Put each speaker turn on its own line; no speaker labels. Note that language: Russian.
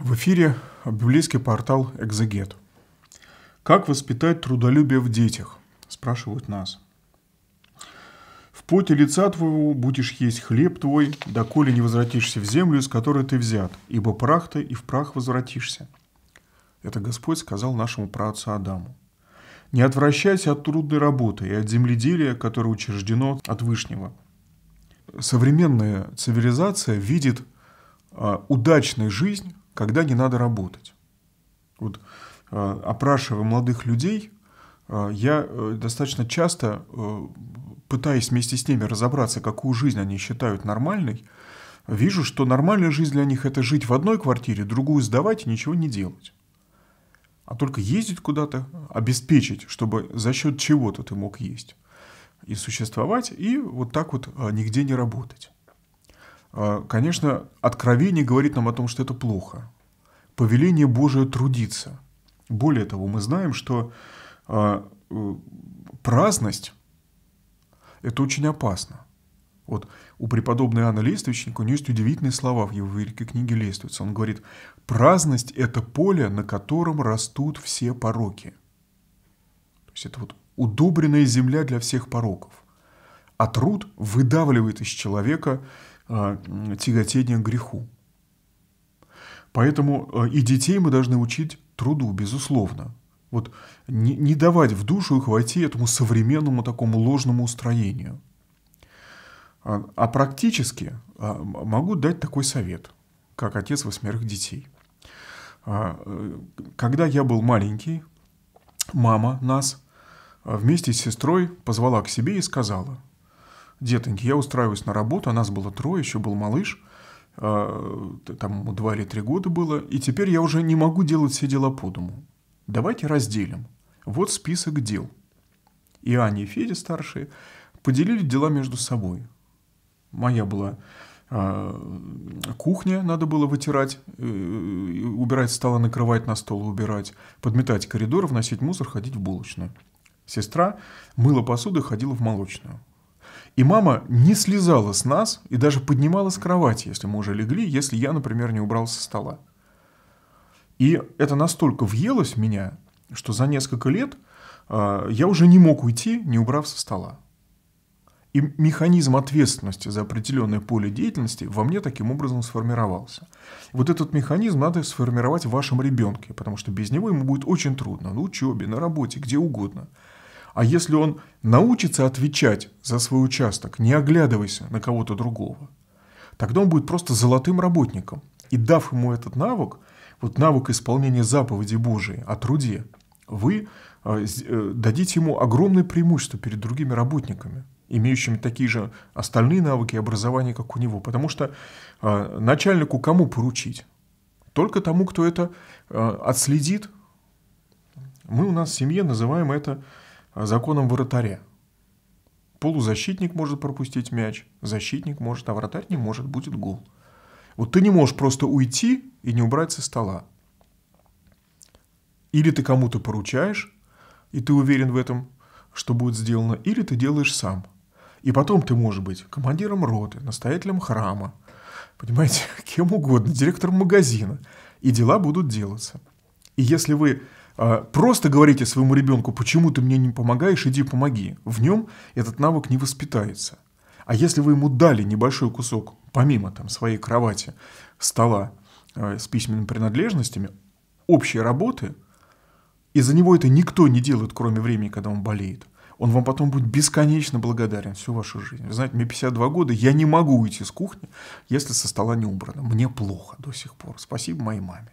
В эфире библейский портал «Экзегет». Как воспитать трудолюбие в детях? Спрашивают нас. В поте лица твоего будешь есть хлеб твой, доколе не возвратишься в землю, из которой ты взят, ибо прах ты и в прах возвратишься. Это Господь сказал нашему праотцу Адаму. Не отвращайся от трудной работы и от земледелия, которое учреждено от Вышнего. Современная цивилизация видит а, удачной жизнь когда не надо работать. Вот э, опрашивая молодых людей, э, я э, достаточно часто пытаясь вместе с ними разобраться, какую жизнь они считают нормальной, вижу, что нормальная жизнь для них – это жить в одной квартире, другую сдавать и ничего не делать. А только ездить куда-то, обеспечить, чтобы за счет чего-то ты мог есть и существовать, и вот так вот нигде не работать. А, конечно, откровение говорит нам о том, что это плохо. Повеление Божие трудиться. Более того, мы знаем, что а, э, праздность – это очень опасно. Вот у преподобной Анны Лествичника у нее есть удивительные слова в его великой книге Лествица. Он говорит, праздность – это поле, на котором растут все пороки. То есть это вот удобренная земля для всех пороков. А труд выдавливает из человека Э, тяготение к греху. Поэтому э, и детей мы должны учить труду, безусловно. Вот не, не давать в душу их войти этому современному такому ложному устроению. А, а практически а, могу дать такой совет, как отец восьмерых детей. А, когда я был маленький, мама нас вместе с сестрой позвала к себе и сказала – детоньки, я устраиваюсь на работу, а нас было трое, еще был малыш, а, там ему два или три года было, и теперь я уже не могу делать все дела по дому. Давайте разделим. Вот список дел. И Аня и Федя старшие поделили дела между собой. Моя была а, кухня надо было вытирать, э, убирать стола, накрывать на стол, убирать, подметать коридор, вносить мусор, ходить в булочную. Сестра мыла посуду и ходила в молочную. И мама не слезала с нас и даже поднимала с кровати, если мы уже легли, если я, например, не убрал со стола. И это настолько въелось в меня, что за несколько лет э, я уже не мог уйти, не убрав со стола. И механизм ответственности за определенное поле деятельности во мне таким образом сформировался. Вот этот механизм надо сформировать в вашем ребенке, потому что без него ему будет очень трудно на учебе, на работе, где угодно. А если он научится отвечать за свой участок, не оглядывайся на кого-то другого, тогда он будет просто золотым работником. И дав ему этот навык, вот навык исполнения заповеди Божией о труде, вы э, э, дадите ему огромное преимущество перед другими работниками, имеющими такие же остальные навыки и образование, как у него. Потому что э, начальнику кому поручить? Только тому, кто это отследит. Мы у нас в семье называем это Э, законом вратаря. Полузащитник может пропустить мяч, защитник может, а вратарь не может, будет гол. Вот ты не можешь просто уйти и не убрать со стола. Или ты кому-то поручаешь, и ты уверен в этом, что будет сделано, или ты делаешь сам. И потом ты можешь быть командиром роты, настоятелем храма, понимаете, кем угодно, директором магазина. И дела будут делаться. И если вы а, просто говорите своему ребенку, почему ты мне не помогаешь, иди помоги. В нем этот навык не воспитается. А если вы ему дали небольшой кусок, помимо там, своей кровати, стола э, с письменными принадлежностями, общей работы, и за него это никто не делает, кроме времени, когда он болеет, он вам потом будет бесконечно благодарен всю вашу жизнь. Вы знаете, мне 52 года, я не могу уйти с кухни, если со стола не убрано. Мне плохо до сих пор. Спасибо моей маме.